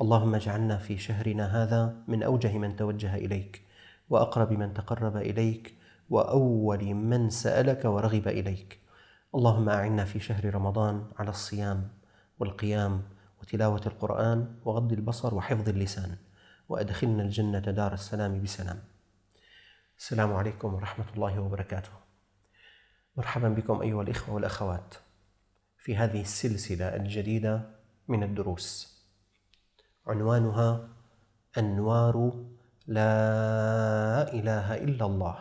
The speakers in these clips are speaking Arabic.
اللهم اجعلنا في شهرنا هذا من اوجه من توجه اليك واقرب من تقرب اليك واول من سالك ورغب اليك اللهم اعنا في شهر رمضان على الصيام والقيام وتلاوه القران وغض البصر وحفظ اللسان وادخلنا الجنه دار السلام بسلام السلام عليكم ورحمه الله وبركاته مرحبا بكم ايها الاخوه والاخوات في هذه السلسله الجديده من الدروس عنوانها أنوار لا إله إلا الله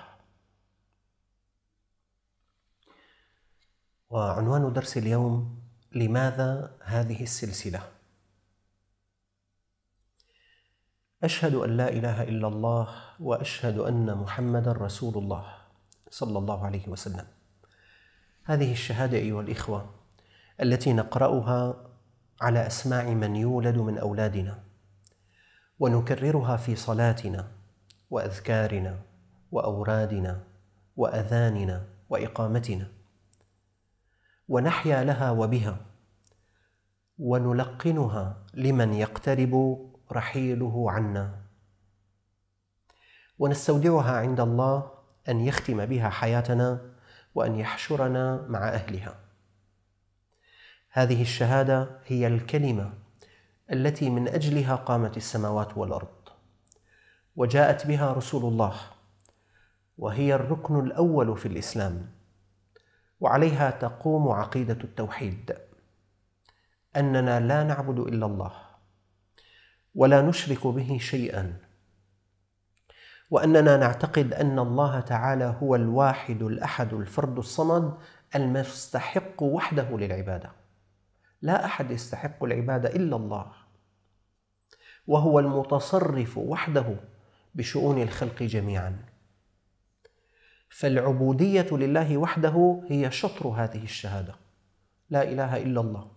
وعنوان درس اليوم لماذا هذه السلسلة؟ أشهد أن لا إله إلا الله وأشهد أن محمدا رسول الله صلى الله عليه وسلم هذه الشهادة أيها الإخوة التي نقرأها على اسماع من يولد من اولادنا ونكررها في صلاتنا واذكارنا واورادنا واذاننا واقامتنا ونحيا لها وبها ونلقنها لمن يقترب رحيله عنا ونستودعها عند الله ان يختم بها حياتنا وان يحشرنا مع اهلها هذه الشهاده هي الكلمه التي من اجلها قامت السماوات والارض وجاءت بها رسول الله وهي الركن الاول في الاسلام وعليها تقوم عقيده التوحيد اننا لا نعبد الا الله ولا نشرك به شيئا واننا نعتقد ان الله تعالى هو الواحد الاحد الفرد الصمد المستحق وحده للعباده لا احد يستحق العباده الا الله وهو المتصرف وحده بشؤون الخلق جميعا فالعبوديه لله وحده هي شطر هذه الشهاده لا اله الا الله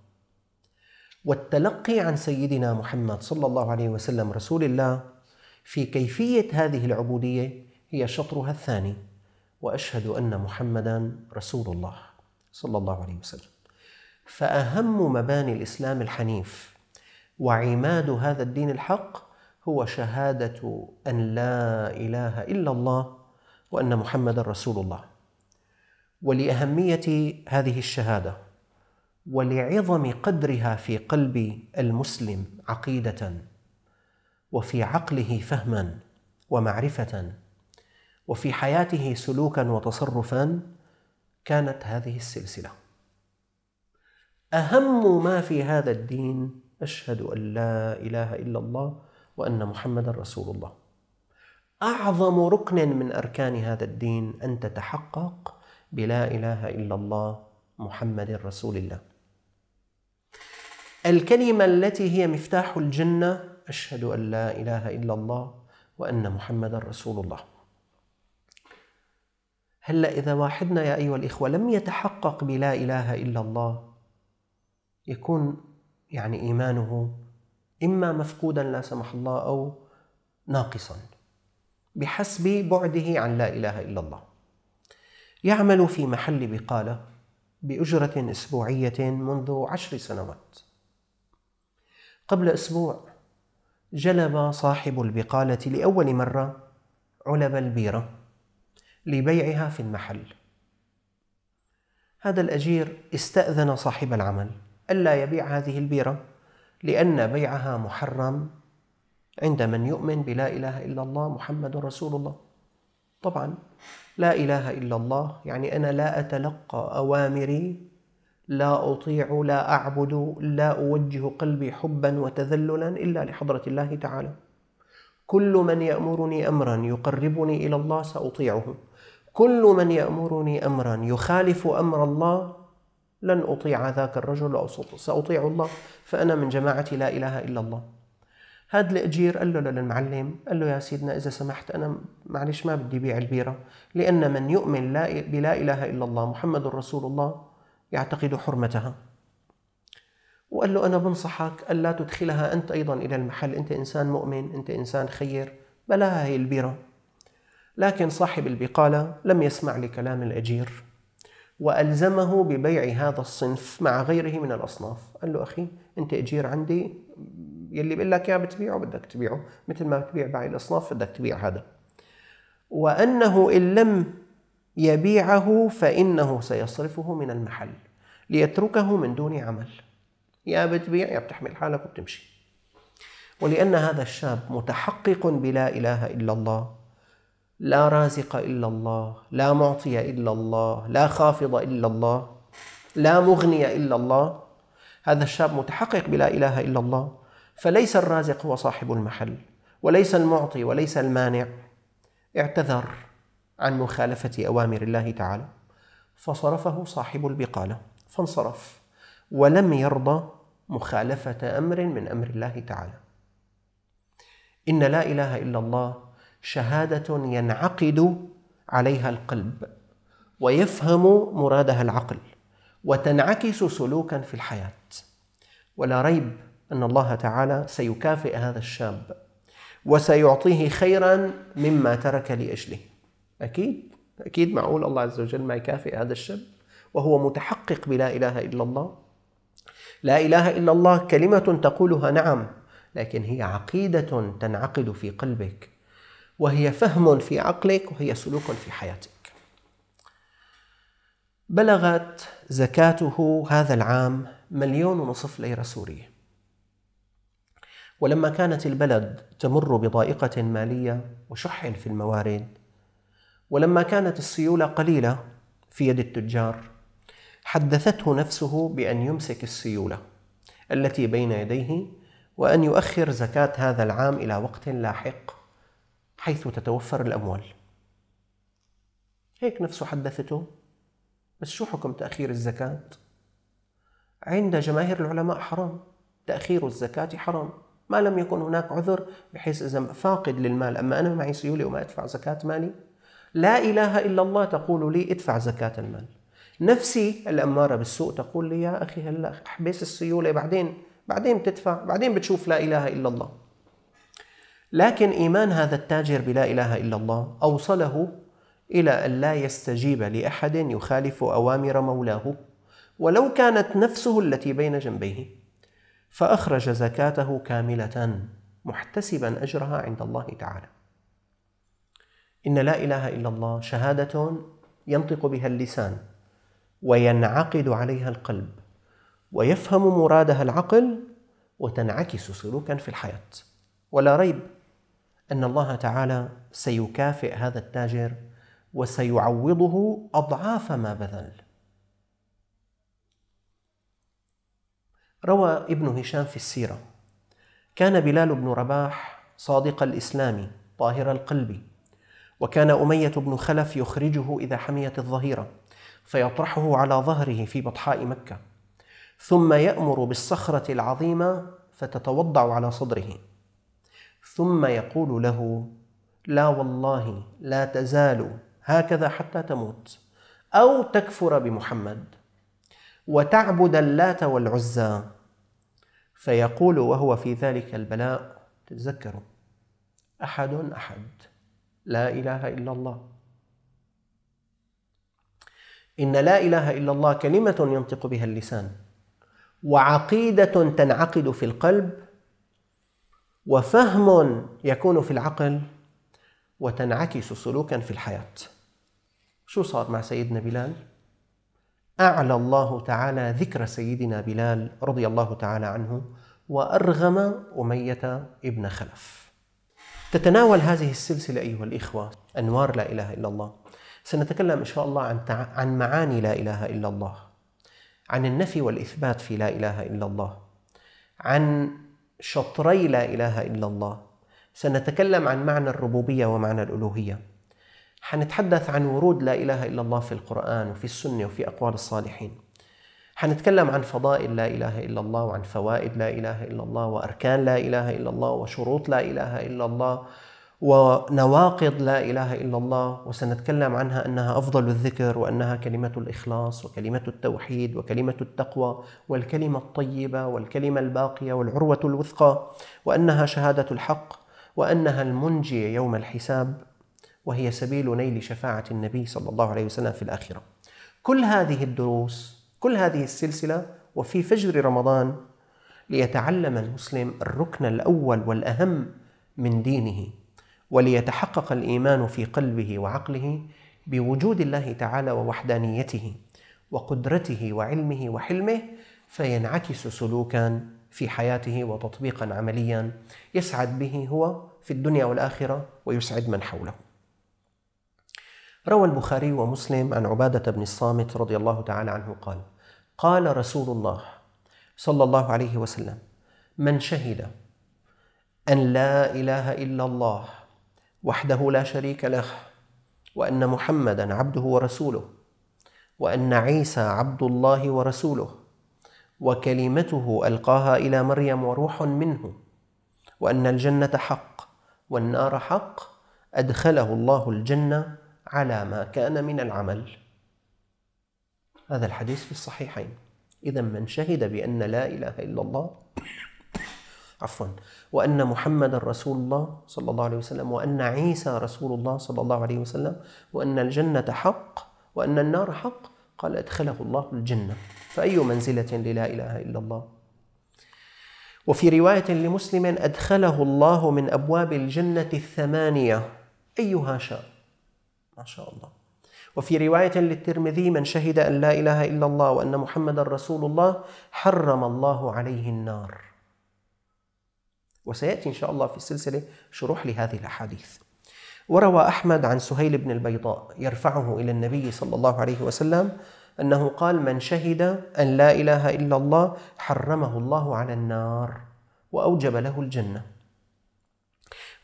والتلقي عن سيدنا محمد صلى الله عليه وسلم رسول الله في كيفيه هذه العبوديه هي شطرها الثاني واشهد ان محمدا رسول الله صلى الله عليه وسلم فأهم مباني الإسلام الحنيف وعماد هذا الدين الحق هو شهادة أن لا إله إلا الله وأن محمد رسول الله ولأهمية هذه الشهادة ولعظم قدرها في قلب المسلم عقيدة وفي عقله فهما ومعرفة وفي حياته سلوكا وتصرفا كانت هذه السلسله أهم ما في هذا الدين أشهد أن لا إله إلا الله وأن محمدا رسول الله أعظم ركن من أركان هذا الدين أن تتحقق بلا إله إلا الله محمد رسول الله الكلمة التي هي مفتاح الجنة أشهد أن لا إله إلا الله وأن محمدا رسول الله هلا إذا واحدنا يا أيها الإخوة لم يتحقق بلا إله إلا الله يكون يعني إيمانه إما مفقودا لا سمح الله أو ناقصا بحسب بعده عن لا إله إلا الله يعمل في محل بقالة بأجرة أسبوعية منذ عشر سنوات قبل أسبوع جلب صاحب البقالة لأول مرة علب البيرة لبيعها في المحل هذا الأجير استأذن صاحب العمل ألا يبيع هذه البيرة لأن بيعها محرم عند من يؤمن بلا إله إلا الله محمد رسول الله طبعا لا إله إلا الله يعني أنا لا أتلقى أوامري لا أطيع لا أعبد لا أوجه قلبي حبا وتذللا إلا لحضرة الله تعالى كل من يأمرني أمرا يقربني إلى الله سأطيعه كل من يأمرني أمرا يخالف أمر الله لن أطيع ذاك الرجل أو سأطيع الله فأنا من جماعة لا إله إلا الله هذا الأجير قال له للمعلم قال له يا سيدنا إذا سمحت أنا معلش ما بدي بيع البيرة لأن من يؤمن لا بلا إله إلا الله محمد رسول الله يعتقد حرمتها وقال له أنا بنصحك ألا تدخلها أنت أيضا إلى المحل أنت إنسان مؤمن أنت إنسان خير بلاها هي البيرة لكن صاحب البقالة لم يسمع لكلام الأجير وألزمه ببيع هذا الصنف مع غيره من الأصناف قال له أخي أنت أجير عندي يلي بقول لك إياه بتبيعه بدك تبيعه مثل ما بتبيع باقي الأصناف بدك تبيع هذا وأنه إن لم يبيعه فإنه سيصرفه من المحل ليتركه من دون عمل يا بتبيع يا بتحمل حالك وبتمشي ولأن هذا الشاب متحقق بلا إله إلا الله لا رازق الا الله لا معطي الا الله لا خافض الا الله لا مغني الا الله هذا الشاب متحقق بلا اله الا الله فليس الرازق هو صاحب المحل وليس المعطي وليس المانع اعتذر عن مخالفه اوامر الله تعالى فصرفه صاحب البقاله فانصرف ولم يرضى مخالفه امر من امر الله تعالى ان لا اله الا الله شهادة ينعقد عليها القلب ويفهم مرادها العقل وتنعكس سلوكا في الحياة ولا ريب أن الله تعالى سيكافئ هذا الشاب وسيعطيه خيرا مما ترك لأجله أكيد أكيد معقول الله عز وجل ما يكافئ هذا الشاب وهو متحقق بلا إله إلا الله لا إله إلا الله كلمة تقولها نعم لكن هي عقيدة تنعقد في قلبك وهي فهم في عقلك وهي سلوك في حياتك بلغت زكاته هذا العام مليون ونصف ليرة سورية ولما كانت البلد تمر بضائقة مالية وشح في الموارد ولما كانت السيولة قليلة في يد التجار حدثته نفسه بأن يمسك السيولة التي بين يديه وأن يؤخر زكاة هذا العام إلى وقت لاحق حيث تتوفر الأموال هيك نفسه حدثته بس شو حكم تأخير الزكاة؟ عند جماهير العلماء حرام تأخير الزكاة حرام ما لم يكن هناك عذر بحيث إذا فاقد للمال أما أنا معي سيولة وما أدفع زكاة مالي لا إله إلا الله تقول لي ادفع زكاة المال نفسي الأمارة بالسوء تقول لي يا أخي هلا أحبس السيولة بعدين بعدين بتدفع بعدين بتشوف لا إله إلا الله لكن إيمان هذا التاجر بلا إله إلا الله أوصله إلى أن لا يستجيب لأحد يخالف أوامر مولاه ولو كانت نفسه التي بين جنبيه فأخرج زكاته كاملة محتسبا أجرها عند الله تعالى إن لا إله إلا الله شهادة ينطق بها اللسان وينعقد عليها القلب ويفهم مرادها العقل وتنعكس سلوكا في الحياة ولا ريب ان الله تعالى سيكافئ هذا التاجر وسيعوضه اضعاف ما بذل روى ابن هشام في السيره كان بلال بن رباح صادق الاسلام طاهر القلب وكان اميه بن خلف يخرجه اذا حميت الظهيره فيطرحه على ظهره في بطحاء مكه ثم يامر بالصخره العظيمه فتتوضع على صدره ثم يقول له لا والله لا تزال هكذا حتى تموت أو تكفر بمحمد وتعبد اللات والعزى فيقول وهو في ذلك البلاء تذكروا أحد أحد لا إله إلا الله إن لا إله إلا الله كلمة ينطق بها اللسان وعقيدة تنعقد في القلب وفهم يكون في العقل وتنعكس سلوكا في الحياة شو صار مع سيدنا بلال؟ أعلى الله تعالى ذكر سيدنا بلال رضي الله تعالى عنه وأرغم أمية ابن خلف تتناول هذه السلسلة أيها الإخوة أنوار لا إله إلا الله سنتكلم إن شاء الله عن, تع... عن معاني لا إله إلا الله عن النفي والإثبات في لا إله إلا الله عن شطري لا إله إلا الله سنتكلم عن معنى الربوبية ومعنى الألوهية حنتحدث عن ورود لا إله إلا الله في القرآن وفي السنة وفي أقوال الصالحين حنتكلم عن فضائل لا إله إلا الله وعن فوائد لا إله إلا الله وأركان لا إله إلا الله وشروط لا إله إلا الله ونواقض لا اله الا الله وسنتكلم عنها انها افضل الذكر وانها كلمه الاخلاص وكلمه التوحيد وكلمه التقوى والكلمه الطيبه والكلمه الباقيه والعروه الوثقى وانها شهاده الحق وانها المنجي يوم الحساب وهي سبيل نيل شفاعه النبي صلى الله عليه وسلم في الاخره. كل هذه الدروس كل هذه السلسله وفي فجر رمضان ليتعلم المسلم الركن الاول والاهم من دينه وليتحقق الايمان في قلبه وعقله بوجود الله تعالى ووحدانيته وقدرته وعلمه وحلمه فينعكس سلوكا في حياته وتطبيقا عمليا يسعد به هو في الدنيا والاخره ويسعد من حوله. روى البخاري ومسلم عن عباده بن الصامت رضي الله تعالى عنه قال: قال رسول الله صلى الله عليه وسلم: من شهد ان لا اله الا الله وحده لا شريك له وان محمدا عبده ورسوله وان عيسى عبد الله ورسوله وكلمته القاها الى مريم وروح منه وان الجنه حق والنار حق ادخله الله الجنه على ما كان من العمل هذا الحديث في الصحيحين اذا من شهد بان لا اله الا الله عفوا وأن محمد رسول الله صلى الله عليه وسلم وأن عيسى رسول الله صلى الله عليه وسلم وأن الجنة حق وأن النار حق قال أدخله الله الجنة فأي منزلة للا إله إلا الله وفي رواية لمسلم أدخله الله من أبواب الجنة الثمانية أيها شاء ما شاء الله وفي رواية للترمذي من شهد أن لا إله إلا الله وأن محمد رسول الله حرم الله عليه النار وسيأتي إن شاء الله في السلسلة شروح لهذه الأحاديث وروى أحمد عن سهيل بن البيضاء يرفعه إلى النبي صلى الله عليه وسلم أنه قال من شهد أن لا إله إلا الله حرمه الله على النار وأوجب له الجنة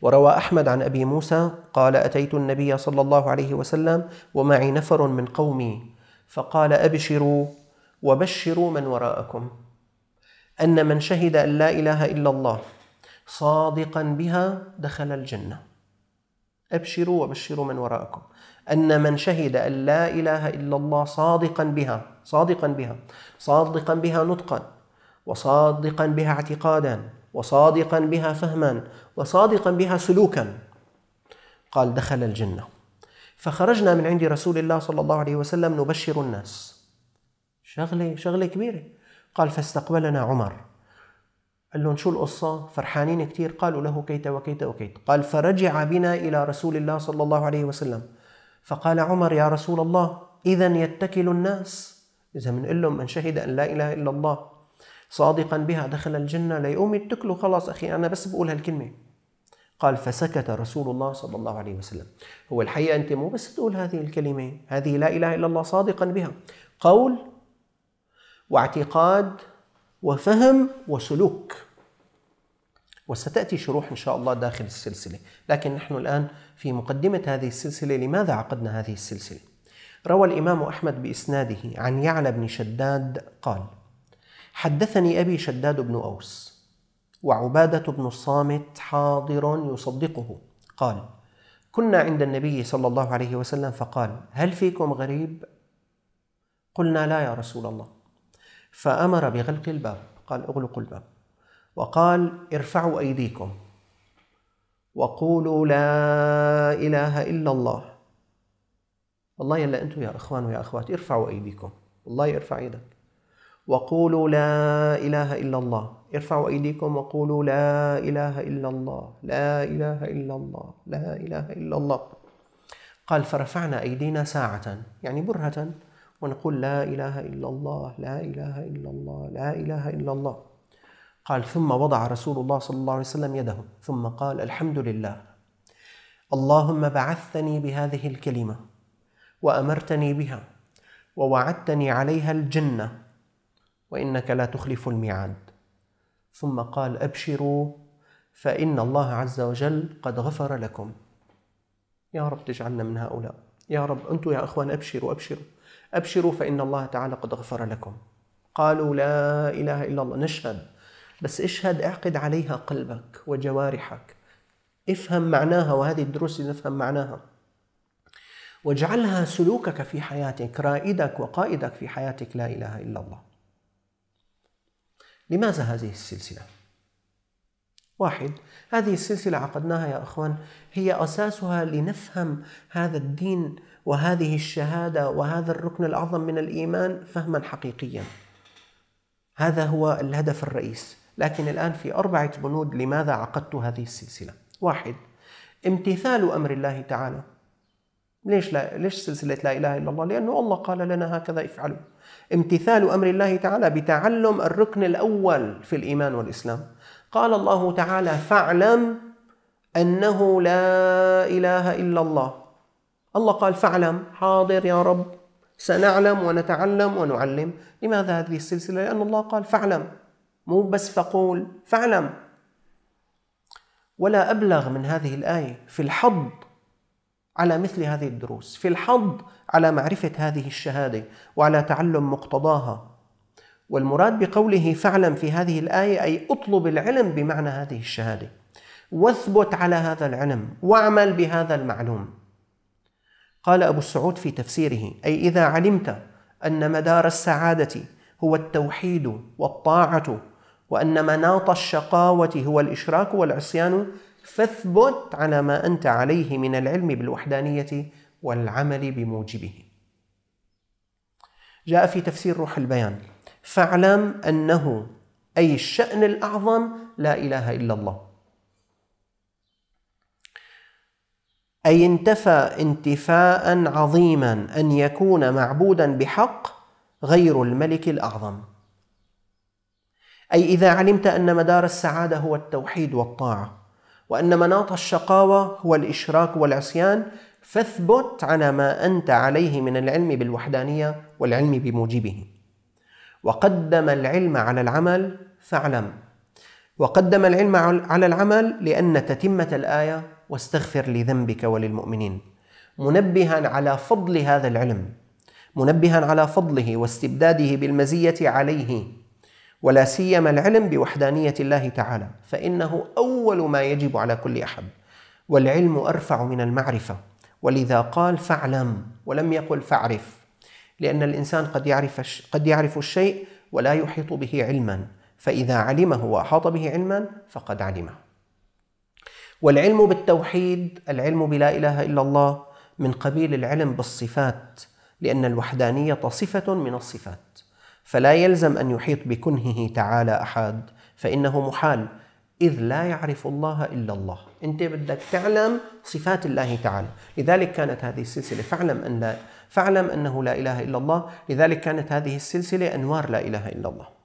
وروى أحمد عن أبي موسى قال أتيت النبي صلى الله عليه وسلم ومعي نفر من قومي فقال أبشروا وبشروا من وراءكم أن من شهد أن لا إله إلا الله صادقا بها دخل الجنه ابشروا وبشروا من وراءكم ان من شهد ان لا اله الا الله صادقا بها صادقا بها صادقا بها نطقا وصادقا بها اعتقادا وصادقا بها فهما وصادقا بها سلوكا قال دخل الجنه فخرجنا من عند رسول الله صلى الله عليه وسلم نبشر الناس شغله شغله كبيره قال فاستقبلنا عمر قال لهم شو القصة فرحانين كثير قالوا له كيت وكيت وكيت قال فرجع بنا إلى رسول الله صلى الله عليه وسلم فقال عمر يا رسول الله إذا يتكل الناس إذا بنقول لهم من شهد أن لا إله إلا الله صادقا بها دخل الجنة ليقوم يتكلوا خلاص أخي أنا بس بقول هالكلمة قال فسكت رسول الله صلى الله عليه وسلم هو الحقيقة أنت مو بس تقول هذه الكلمة هذه لا إله إلا الله صادقا بها قول واعتقاد وفهم وسلوك وستأتي شروح إن شاء الله داخل السلسلة لكن نحن الآن في مقدمة هذه السلسلة لماذا عقدنا هذه السلسلة روى الإمام أحمد بإسناده عن يعلى بن شداد قال حدثني أبي شداد بن أوس وعبادة بن الصامت حاضر يصدقه قال كنا عند النبي صلى الله عليه وسلم فقال هل فيكم غريب قلنا لا يا رسول الله فأمر بغلق الباب قال اغلقوا الباب وقال ارفعوا أيديكم وقولوا لا إله إلا الله والله يلا أنتم يا إخوان ويا أخوات ارفعوا أيديكم والله ارفع يدك وقولوا لا إله إلا الله ارفعوا أيديكم وقولوا لا إله إلا الله لا إله إلا الله لا إله إلا الله قال فرفعنا أيدينا ساعة يعني برهة ونقول لا إله إلا الله لا إله إلا الله لا إله إلا الله قال ثم وضع رسول الله صلى الله عليه وسلم يده ثم قال الحمد لله اللهم بعثتني بهذه الكلمة وأمرتني بها ووعدتني عليها الجنة وإنك لا تخلف الميعاد ثم قال أبشروا فإن الله عز وجل قد غفر لكم يا رب تجعلنا من هؤلاء يا رب أنتم يا أخوان أبشروا أبشروا أبشروا فإن الله تعالى قد غفر لكم قالوا لا إله إلا الله نشهد بس اشهد اعقد عليها قلبك وجوارحك افهم معناها وهذه الدروس نفهم معناها واجعلها سلوكك في حياتك رائدك وقائدك في حياتك لا إله إلا الله لماذا هذه السلسلة؟ واحد هذه السلسلة عقدناها يا أخوان هي أساسها لنفهم هذا الدين وهذه الشهاده وهذا الركن الاعظم من الايمان فهما حقيقيا. هذا هو الهدف الرئيس، لكن الان في اربعه بنود لماذا عقدت هذه السلسله؟ واحد امتثال امر الله تعالى. ليش لا ليش سلسله لا اله الا الله؟ لانه الله قال لنا هكذا افعلوا. امتثال امر الله تعالى بتعلم الركن الاول في الايمان والاسلام. قال الله تعالى: فاعلم انه لا اله الا الله الله قال فاعلم حاضر يا رب سنعلم ونتعلم ونعلم لماذا هذه السلسلة؟ لأن الله قال فاعلم مو بس فقول فاعلم ولا أبلغ من هذه الآية في الحض على مثل هذه الدروس في الحض على معرفة هذه الشهادة وعلى تعلم مقتضاها والمراد بقوله فاعلم في هذه الآية أي اطلب العلم بمعنى هذه الشهادة واثبت على هذا العلم واعمل بهذا المعلوم قال أبو السعود في تفسيره أي إذا علمت أن مدار السعادة هو التوحيد والطاعة وأن مناط الشقاوة هو الإشراك والعصيان فاثبت على ما أنت عليه من العلم بالوحدانية والعمل بموجبه. جاء في تفسير روح البيان: فاعلم أنه أي الشأن الأعظم لا إله إلا الله. أي انتفى انتفاء عظيما أن يكون معبودا بحق غير الملك الأعظم أي إذا علمت أن مدار السعادة هو التوحيد والطاعة وأن مناط الشقاوة هو الإشراك والعصيان فاثبت على ما أنت عليه من العلم بالوحدانية والعلم بموجبه وقدم العلم على العمل فاعلم وقدم العلم على العمل لأن تتمة الآية واستغفر لذنبك وللمؤمنين منبها على فضل هذا العلم منبها على فضله واستبداده بالمزية عليه ولا سيما العلم بوحدانية الله تعالى فإنه أول ما يجب على كل أحد والعلم أرفع من المعرفة ولذا قال فاعلم ولم يقل فاعرف لأن الإنسان قد يعرف قد يعرف الشيء ولا يحيط به علما فإذا علمه وأحاط به علما فقد علمه. والعلم بالتوحيد، العلم بلا إله إلا الله من قبيل العلم بالصفات، لأن الوحدانية صفة من الصفات، فلا يلزم أن يحيط بكنهه تعالى أحد، فإنه محال، إذ لا يعرف الله إلا الله أنت بدك تعلم صفات الله تعالى لذلك كانت هذه السلسلة فاعلم أن لا فاعلم أنه لا إله إلا الله لذلك كانت هذه السلسلة أنوار لا إله إلا الله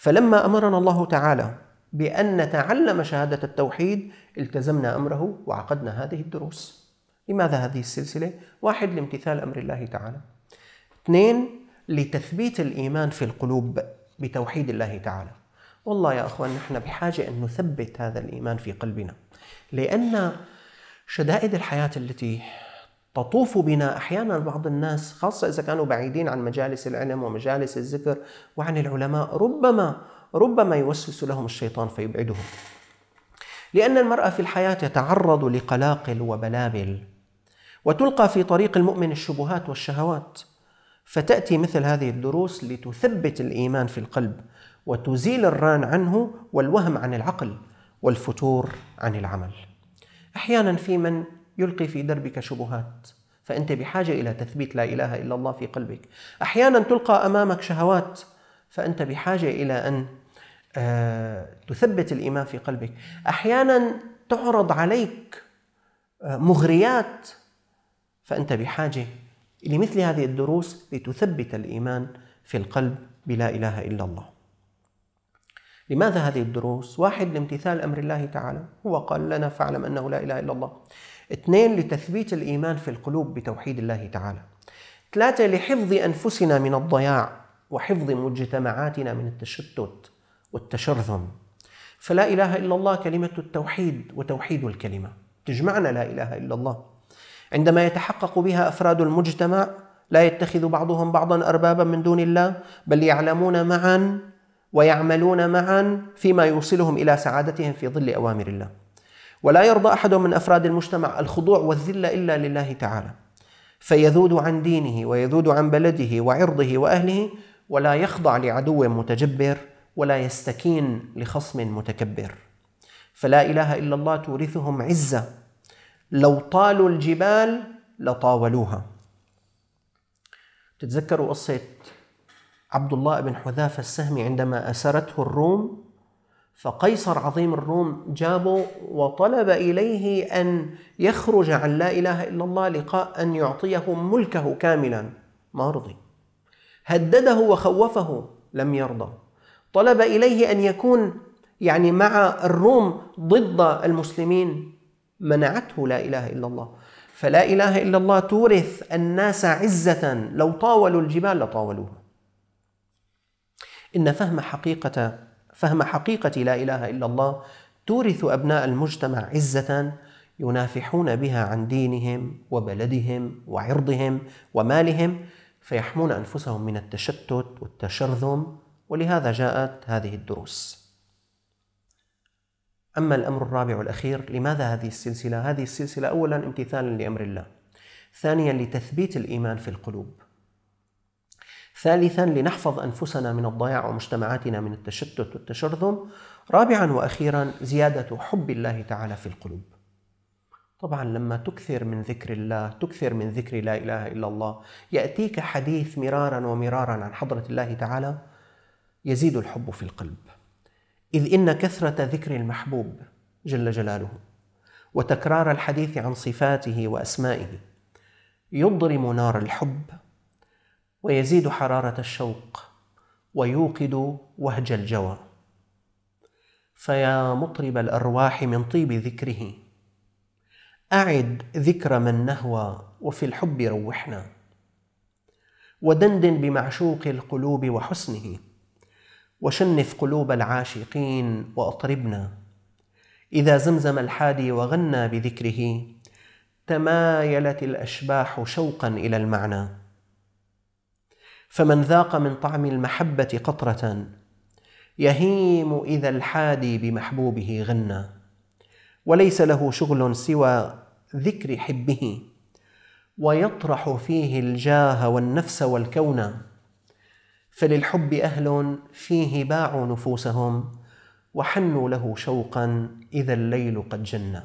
فلما امرنا الله تعالى بان نتعلم شهاده التوحيد التزمنا امره وعقدنا هذه الدروس. لماذا هذه السلسله؟ واحد لامتثال امر الله تعالى. اثنين لتثبيت الايمان في القلوب بتوحيد الله تعالى. والله يا اخوان نحن بحاجه ان نثبت هذا الايمان في قلبنا. لان شدائد الحياه التي تطوف بنا احيانا بعض الناس خاصه اذا كانوا بعيدين عن مجالس العلم ومجالس الذكر وعن العلماء ربما ربما يوسوس لهم الشيطان فيبعدهم لان المراه في الحياه تتعرض لقلاقل وبلابل وتلقى في طريق المؤمن الشبهات والشهوات فتاتي مثل هذه الدروس لتثبت الايمان في القلب وتزيل الران عنه والوهم عن العقل والفتور عن العمل احيانا في من يلقي في دربك شبهات فأنت بحاجة إلى تثبيت لا إله إلا الله في قلبك أحيانا تلقى أمامك شهوات فأنت بحاجة إلى أن آه، تثبت الإيمان في قلبك أحيانا تعرض عليك آه، مغريات فأنت بحاجة لمثل هذه الدروس لتثبت الإيمان في القلب بلا إله إلا الله لماذا هذه الدروس؟ واحد لامتثال أمر الله تعالى هو قال لنا فاعلم أنه لا إله إلا الله اثنين لتثبيت الإيمان في القلوب بتوحيد الله تعالى ثلاثة لحفظ أنفسنا من الضياع وحفظ مجتمعاتنا من التشتت والتشرذم فلا إله إلا الله كلمة التوحيد وتوحيد الكلمة تجمعنا لا إله إلا الله عندما يتحقق بها أفراد المجتمع لا يتخذ بعضهم بعضا أربابا من دون الله بل يعلمون معا ويعملون معا فيما يوصلهم الى سعادتهم في ظل اوامر الله. ولا يرضى احد من افراد المجتمع الخضوع والذله الا لله تعالى. فيذود عن دينه ويذود عن بلده وعرضه واهله ولا يخضع لعدو متجبر ولا يستكين لخصم متكبر. فلا اله الا الله تورثهم عزه. لو طالوا الجبال لطاولوها. تتذكروا قصه عبد الله بن حذافة السهمي عندما أسرته الروم فقيصر عظيم الروم جابه وطلب إليه أن يخرج عن لا إله إلا الله لقاء أن يعطيه ملكه كاملا ما رضي هدده وخوفه لم يرضى طلب إليه أن يكون يعني مع الروم ضد المسلمين منعته لا إله إلا الله فلا إله إلا الله تورث الناس عزة لو طاولوا الجبال لطاولوها إن فهم حقيقة فهم حقيقة لا إله إلا الله تورث أبناء المجتمع عزة ينافحون بها عن دينهم وبلدهم وعرضهم ومالهم فيحمون أنفسهم من التشتت والتشرذم ولهذا جاءت هذه الدروس أما الأمر الرابع والأخير لماذا هذه السلسلة؟ هذه السلسلة أولا امتثالا لأمر الله ثانيا لتثبيت الإيمان في القلوب ثالثا لنحفظ أنفسنا من الضياع ومجتمعاتنا من التشتت والتشرذم رابعا وأخيرا زيادة حب الله تعالى في القلوب طبعا لما تكثر من ذكر الله تكثر من ذكر لا إله إلا الله يأتيك حديث مرارا ومرارا عن حضرة الله تعالى يزيد الحب في القلب إذ إن كثرة ذكر المحبوب جل جلاله وتكرار الحديث عن صفاته وأسمائه يضرم نار الحب ويزيد حرارة الشوق ويوقد وهج الجوى فيا مطرب الأرواح من طيب ذكره أعد ذكر من نهوى وفي الحب روحنا ودندن بمعشوق القلوب وحسنه وشنف قلوب العاشقين وأطربنا إذا زمزم الحادي وغنى بذكره تمايلت الأشباح شوقا إلى المعنى فمن ذاق من طعم المحبة قطرة يهيم إذا الحادي بمحبوبه غنى وليس له شغل سوى ذكر حبه ويطرح فيه الجاه والنفس والكون فللحب أهل فيه باعوا نفوسهم وحنوا له شوقا إذا الليل قد جنى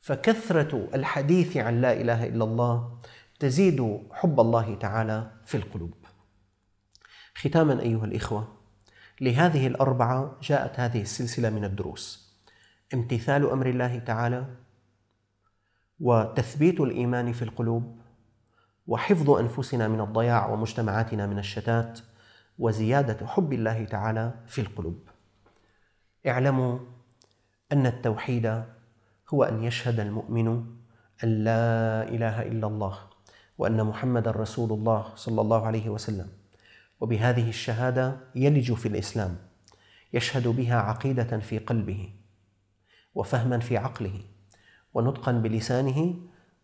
فكثرة الحديث عن لا إله إلا الله تزيد حب الله تعالى في القلوب ختاما ايها الاخوه لهذه الاربعه جاءت هذه السلسله من الدروس امتثال امر الله تعالى وتثبيت الايمان في القلوب وحفظ انفسنا من الضياع ومجتمعاتنا من الشتات وزياده حب الله تعالى في القلوب اعلموا ان التوحيد هو ان يشهد المؤمن ان لا اله الا الله وان محمدا رسول الله صلى الله عليه وسلم وبهذه الشهاده يلج في الاسلام يشهد بها عقيده في قلبه وفهما في عقله ونطقا بلسانه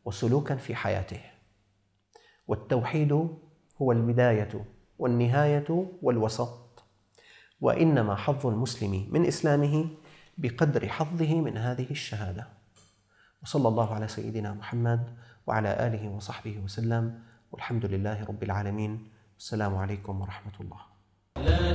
وسلوكا في حياته والتوحيد هو البدايه والنهايه والوسط وانما حظ المسلم من اسلامه بقدر حظه من هذه الشهاده وصلى الله على سيدنا محمد وعلى آله وصحبه وسلم والحمد لله رب العالمين السلام عليكم ورحمة الله